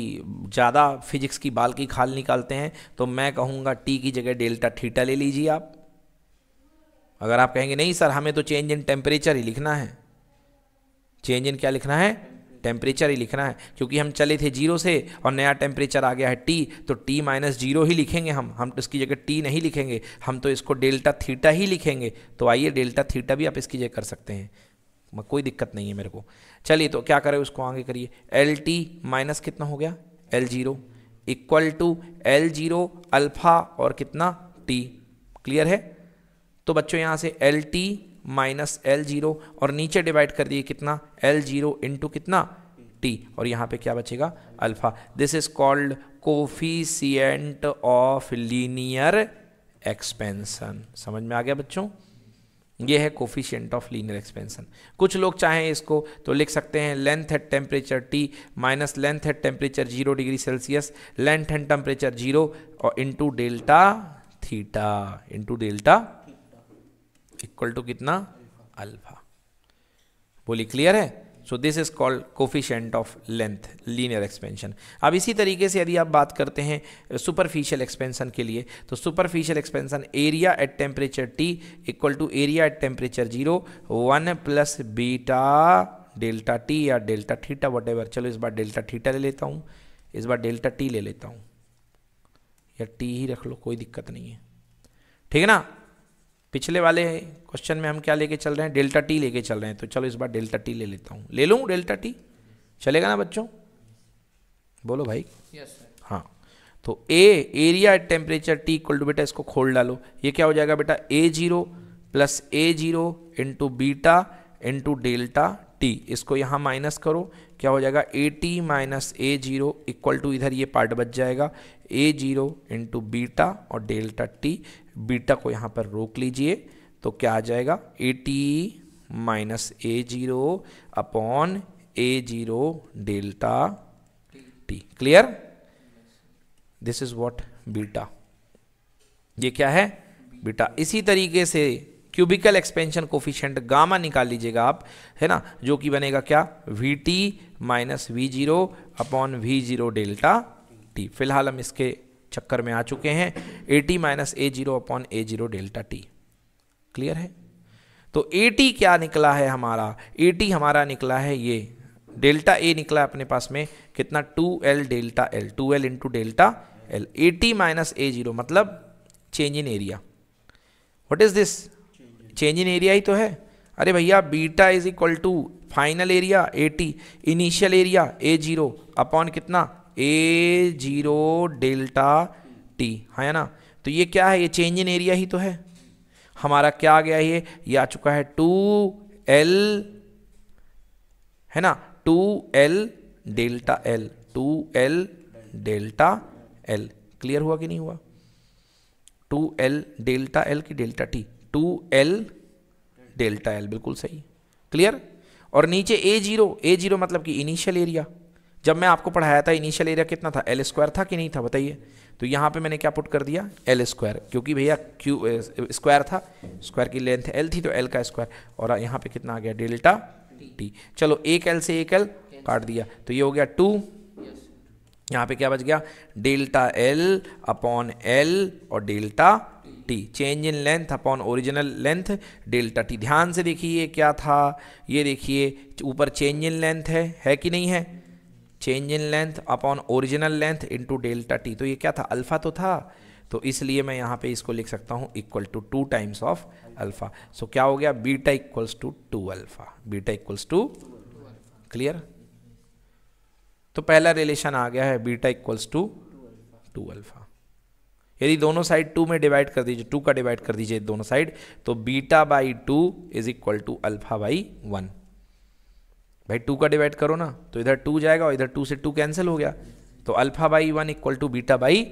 ज़्यादा फिजिक्स की बाल की खाल निकालते हैं तो मैं कहूँगा टी की जगह डेल्टा थीटा ले लीजिए आप अगर आप कहेंगे नहीं सर हमें तो चेंज इन टेम्परेचर ही लिखना है चेंज इन क्या लिखना है टेम्परेचर ही लिखना है क्योंकि हम चले थे जीरो से और नया टेम्परेचर आ गया है टी तो टी माइनस जीरो ही लिखेंगे हम हम तो इसकी जगह टी नहीं लिखेंगे हम तो इसको डेल्टा थीटा ही लिखेंगे तो आइए डेल्टा थीटा भी आप इसकी जगह कर सकते हैं कोई दिक्कत नहीं है मेरे को चलिए तो क्या करें उसको आगे करिए एल टी माइनस कितना हो गया L zero equal to L zero alpha और कितना टी क्लियर है तो बच्चों यहाँ से L T minus L zero और नीचे डिवाइड कर दिए कितना एल जीरो इंटू कितना टी और यहाँ पे क्या बचेगा alpha this is called coefficient of linear expansion समझ में आ गया बच्चों ये है कोफिशियंट ऑफ लीनियर एक्सपेंशन कुछ लोग चाहें इसको तो लिख सकते हैं length at temperature T minus length at temperature zero degree Celsius length and temperature zero और into delta theta into delta equal to कितना अल्फा बोली क्लियर है so this is called coefficient of length linear expansion अब इसी तरीके से यदि आप बात करते हैं सुपरफिशियल uh, एक्सपेंशन के लिए तो superficial expansion area at temperature T equal to area at temperature zero one plus beta delta T या डेल्टा थीटा वट चलो इस बार डेल्टा थीटा ले लेता हूँ इस बार डेल्टा टी ले लेता हूँ या टी ही रख लो कोई दिक्कत नहीं है ठीक है ना पिछले वाले क्वेश्चन में हम क्या लेके चल रहे हैं डेल्टा टी लेके चल रहे हैं तो चलो इस बार डेल्टा टी ले लेता हूँ ले लूँ डेल्टा टी चलेगा ना बच्चों बोलो भाई yes, हाँ तो A area at temperature T equal to बेटा इसको खोल डालो ये क्या हो जाएगा बेटा A zero plus A zero into beta into delta T इसको यहाँ माइनस करो क्या हो जाएगा A T minus A zero equal to इधर ये पार्ट बच जाएगा ए जीरो इंटू बीटा और डेल्टा टी बीटा को यहाँ पर रोक लीजिए तो क्या आ जाएगा A T minus A zero upon A zero delta T clear this is what beta ये क्या है बीटा इसी तरीके से क्यूबिकल एक्सपेंशन कोफिशेंट गामा निकाल लीजिएगा आप है ना जो कि बनेगा क्या V T minus V zero upon V zero delta T फिलहाल हम इसके चक्कर में आ चुके हैं A T minus A zero upon A zero delta T clear है तो ए टी क्या निकला है हमारा ए टी हमारा निकला है ये डेल्टा ए निकला अपने पास में कितना two L delta L two L into delta L A T minus A zero मतलब change in area what is this change in area ही तो है अरे भैया beta is equal to final area A T initial area A zero upon कितना A zero delta T है ना तो ये क्या है ये चेंज इन एरिया ही तो है हमारा क्या आ गया ये ये आ चुका है टू एल है ना two L delta L two L delta L clear हुआ कि नहीं हुआ टू एल डेल्टा एल की delta T two L delta L बिल्कुल सही क्लियर और नीचे ए जीरो ए जीरो मतलब कि इनिशियल एरिया जब मैं आपको पढ़ाया था इनिशियल एरिया कितना था एल स्क्वायर था कि नहीं था बताइए तो यहाँ पे मैंने क्या पुट कर दिया एल स्क्वायर क्योंकि भैया क्यू स्क्वायर था स्क्वायर की लेंथ एल थी तो एल का स्क्वायर और यहाँ पे कितना आ गया डेल्टा टी चलो एक एल से एक एल काट दिया तो ये हो गया टू यहाँ पे क्या बच गया डेल्टा एल अपॉन एल और delta T change in length upon original length delta T ध्यान से देखिए क्या था ये देखिए ऊपर चेंज इन लेंथ है है कि नहीं है change in length upon original length into delta T तो ये क्या था अल्फ़ा तो था तो इसलिए मैं यहाँ पे इसको लिख सकता हूँ equal to two times of alpha so क्या हो गया beta equals to two alpha beta equals to clear तो पहला रिलेशन आ गया है beta equals to two alpha यदि दोनों साइड टू में डिवाइड कर दीजिए टू का डिवाइड कर दीजिए दोनों साइड तो beta by two is equal to alpha by one भाई टू का डिवाइड करो ना तो इधर टू जाएगा और इधर टू से टू कैंसिल हो गया तो alpha by one equal to beta by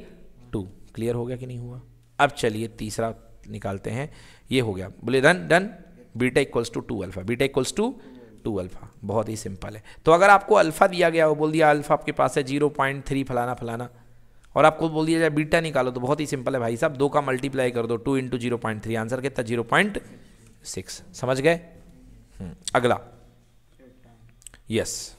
two clear हो गया कि नहीं हुआ अब चलिए तीसरा निकालते हैं ये हो गया बोले done done beta equals to two alpha beta equals to two alpha बहुत ही सिंपल है तो अगर आपको अल्फा दिया गया हो बोल दिया अल्फा आपके पास है जीरो पॉइंट थ्री फलाना फलाना और आपको बोल दिया जाए बीटा निकालो तो बहुत ही सिंपल है भाई साहब दो का मल्टीप्लाई कर दो two into zero point three answer कितना जीरो पॉइंट सिक्स समझ गए हम्म, अगला Yes.